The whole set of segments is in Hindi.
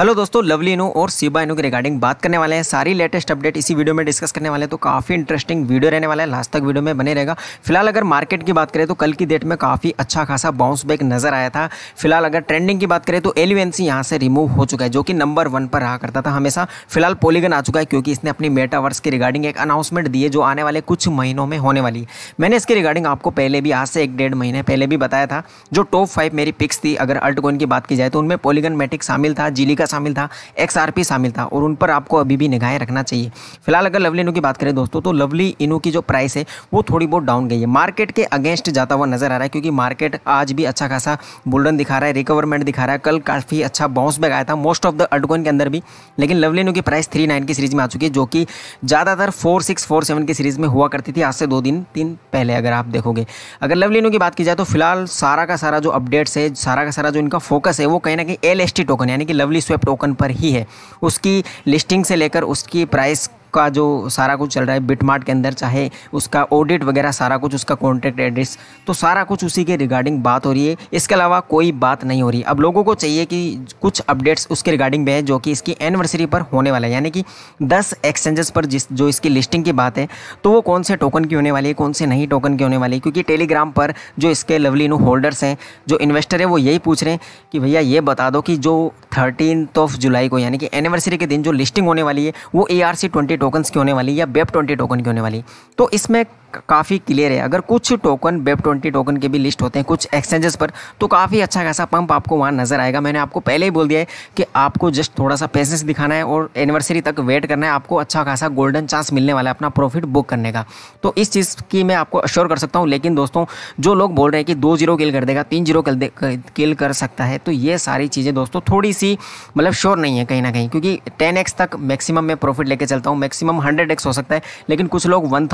हेलो दोस्तों लवली इनू और सीबा इनू के रिगार्डिंग बात करने वाले हैं सारी लेटेस्ट अपडेट इसी वीडियो में डिस्कस करने वाले हैं तो काफ़ी इंटरेस्टिंग वीडियो रहने वाला है लास्ट तक वीडियो में बने रहेगा फिलहाल अगर मार्केट की बात करें तो कल की डेट में काफ़ी अच्छा खासा बाउंस बैक नजर आया था फिलहाल अगर ट्रेंडिंग की बात करें तो एलिवेंसी यहाँ से रिमूव हो चुका है जो कि नंबर वन पर रहा करता था हमेशा फिलहाल पोलीगन आ चुका है क्योंकि इसने अपनी मेटावर्स के रिगार्डिंग एक अनाउंसमेंट दिए जो आने वाले कुछ महीनों में होने वाली है मैंने इसके रिगार्डिंग आपको पहले भी आज से एक डेढ़ महीने पहले भी बताया था जो टॉप फाइव मेरी पिक्स थी अगर अल्टकोइन की बात की जाए तो उनमें पोलीगन मेटिक शामिल था जिली का शामिल था एक्सआरपी शामिल था और उन पर आपको अभी भी निगाहें रखना चाहिए फिलहाल अगर लवली इनू की बात करें दोस्तों तो लवली इनू की जो प्राइस है वो थोड़ी बहुत डाउन गई है मार्केट के अगेंस्ट जाता हुआ नजर आ रहा है क्योंकि मार्केट आज भी अच्छा खासा बुलडन दिखा रहा है रिकवरमेंट दिखा रहा है कल काफ़ी अच्छा बाउंस बैक आया था मोस्ट ऑफ द अल्टकॉइन के अंदर भी लेकिन लवली इनू की प्राइस थ्री नाइन की सीरीज में आ चुकी है जो कि ज़्यादातर फोर सिक्स फोर सेवन की सीरीज में हुआ करती थी आज से दो दिन तीन पहले अगर आप देखोगे अगर इनू की बात की जाए तो फिलहाल सारा का सारा जो अपडेट्स है सारा का सारा जो इनका फोकस है वो कहीं ना कहीं एल टोकन यानी कि लवली स्वेप टोकन पर ही है उसकी लिस्टिंग से लेकर उसकी प्राइस का जो सारा कुछ चल रहा है बिटमार्ट के अंदर चाहे उसका ऑडिट वगैरह सारा कुछ उसका कॉन्टैक्ट एड्रेस तो सारा कुछ उसी के रिगार्डिंग बात हो रही है इसके अलावा कोई बात नहीं हो रही अब लोगों को चाहिए कि कुछ अपडेट्स उसके रिगार्डिंग में है जो कि इसकी एनिवर्सरी पर होने वाला है यानी कि दस एक्सचेंजेस पर जिस जो इसकी लिस्टिंग की बात है तो वो कौन से टोकन की होने वाली है कौन से नहीं टोकन की होने वाली है क्योंकि टेलीग्राम पर जो इसके लवली नू होल्डर्स हैं जो इन्वेस्टर हैं वो यही पूछ रहे हैं कि भैया ये बता दो कि जो थर्टीन ऑफ जुलाई को यानी कि एनिवर्सरी के दिन जो लिस्टिंग होने वाली है वो A R C twenty tokens की होने वाली या वेब ट्वेंटी टोकन की होने वाली तो इसमें काफ़ी क्लियर है अगर कुछ टोकन वेब ट्वेंटी टोकन के भी लिस्ट होते हैं कुछ एक्सचेंजेस पर तो काफ़ी अच्छा खासा पंप आपको वहाँ नज़र आएगा मैंने आपको पहले ही बोल दिया है कि आपको जस्ट थोड़ा सा पैसेंस दिखाना है और एनिवर्सरी तक वेट करना है आपको अच्छा खासा गोल्डन चांस मिलने वाला है अपना प्रॉफिट बुक करने का तो इस चीज़ की मैं आपको अश्योर कर सकता हूँ लेकिन दोस्तों जो लोग बोल रहे हैं कि दो जीरो किल कर देगा तीन जीरो किल कर सकता है तो ये सारी चीज़ें दोस्तों थोड़ी सी मतलब श्योर नहीं है कहीं ना कहीं क्योंकि टेन तक मैक्सिमम मैं प्रॉफिट लेके चलता हूँ मैक्सिमम हंड्रेड हो सकता है लेकिन कुछ लोग वन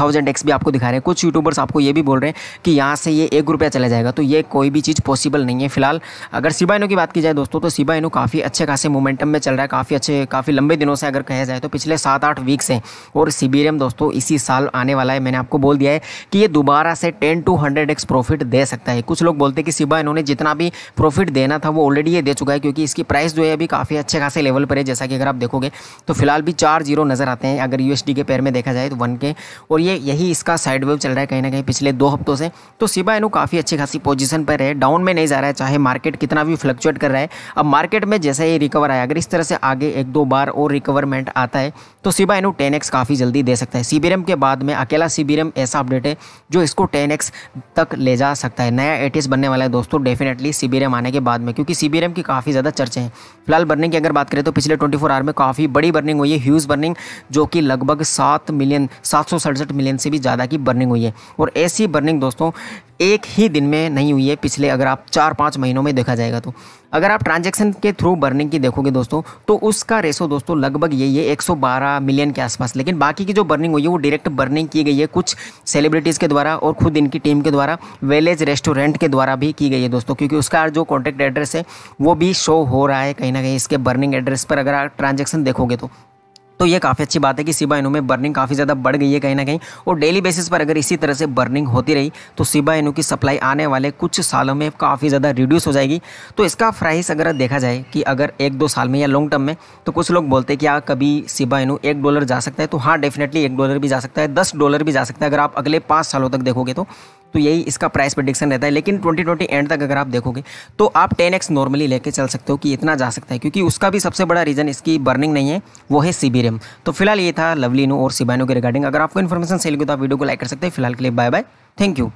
भी आपको दिखा दिखा रहे हैं कुछ यूट्यूबर्स आपको ये भी बोल रहे हैं कि यहाँ से ये एक रुपया चला जाएगा तो ये कोई भी चीज़ पॉसिबल नहीं है फिलहाल अगर सिबाइनो की बात की जाए दोस्तों तो सिबाइनो काफ़ी अच्छे खासे मोमेंटम में चल रहा है काफ़ी अच्छे काफ़ी लंबे दिनों से अगर कहा जाए तो पिछले सात आठ वीक्स हैं और सिबीरियम दोस्तों इसी साल आने वाला है मैंने आपको बोल दिया है कि ये दोबारा से टेन टू हंड्रेड प्रॉफिट दे सकता है कुछ लोग बोलते हैं कि सिबा इन्होंने जितना भी प्रॉफिट देना था वो ऑलरेडी ये दे चुका है क्योंकि इसकी प्राइस जो है अभी काफ़ी अच्छे खासे लेवल पर है जैसा कि अगर आप देखोगे तो फिलहाल भी चार जीरो नज़र आते हैं अगर यूएसडी के पैर में देखा जाए तो वन के और ये यही इसका साइड साइड वेव चल रहा है कहीं ना कहीं पिछले दो हफ्तों से तो सिबा इनू काफ़ी अच्छी खासी पोजीशन पर है डाउन में नहीं जा रहा है चाहे मार्केट कितना भी फ्लक्चुएट कर रहा है अब मार्केट में जैसा ही रिकवर आया अगर इस तरह से आगे एक दो बार और रिकवरमेंट आता है तो सिबा इनू टेन काफ़ी जल्दी दे सकता है सी के बाद में अकेला सी ऐसा अपडेट है जो इसको टेन तक ले जा सकता है नया एटीएस बनने वाला है दोस्तों डेफिनेटली सी आने के बाद में क्योंकि सी की काफ़ी ज़्यादा चर्चे हैं फिलहाल बर्निंग की अगर बात करें तो पिछले ट्वेंटी आवर में काफ़ी बड़ी बर्निंग हुई है ह्यूज बर्निंग जो कि लगभग सात मिलियन सात मिलियन से भी ज़्यादा की बर्निंग हुई है और ऐसी बर्निंग दोस्तों एक ही दिन में नहीं हुई है पिछले अगर आप चार पाँच महीनों में देखा जाएगा तो अगर आप ट्रांजेक्शन के थ्रू बर्निंग की देखोगे दोस्तों तो उसका रेशो दोस्तों लगभग यही है 112 मिलियन के आसपास लेकिन बाकी की जो बर्निंग हुई है वो डायरेक्ट बर्निंग की गई है कुछ सेलिब्रिटीज़ के द्वारा और खुद इनकी टीम के द्वारा वेलेज रेस्टोरेंट के द्वारा भी की गई है दोस्तों क्योंकि उसका जो कॉन्टैक्ट एड्रेस है वो भी शो हो रहा है कहीं ना कहीं इसके बर्निंग एड्रेस पर अगर आप ट्रांजेक्शन देखोगे तो तो ये काफ़ी अच्छी बात है कि सिबा इनू में बर्निंग काफ़ी ज़्यादा बढ़ गई है कहीं ना कहीं और डेली बेसिस पर अगर इसी तरह से बर्निंग होती रही तो सिबा इनू की सप्लाई आने वाले कुछ सालों में काफ़ी ज़्यादा रिड्यूस हो जाएगी तो इसका प्राइस अगर देखा जाए कि अगर एक दो साल में या लॉन्ग टर्म में तो कुछ लोग बोलते हैं कि आ, कभी सिबा इनू एक डॉलर जा सकता है तो हाँ डेफिनेटली एक डॉलर भी जा सकता है दस डॉलर भी जा सकता है अगर आप अगले पाँच सालों तक देखोगे तो तो यही इसका प्राइस प्रडिक्शन रहता है लेकिन 2020 एंड तक अगर आप देखोगे तो आप 10x नॉर्मली लेके चल सकते हो कि इतना जा सकता है क्योंकि उसका भी सबसे बड़ा रीज़न इसकी बर्निंग नहीं है वो है सीबीरेम तो फिलहाल ये था लवलीनो और सिबानो के रिगार्डिंग अगर आपको इन्फॉर्मेशन सही लगी तो आप वीडियो को लाइक कर सकते हैं फिलहाल के लिए बाय बाय थैंक यू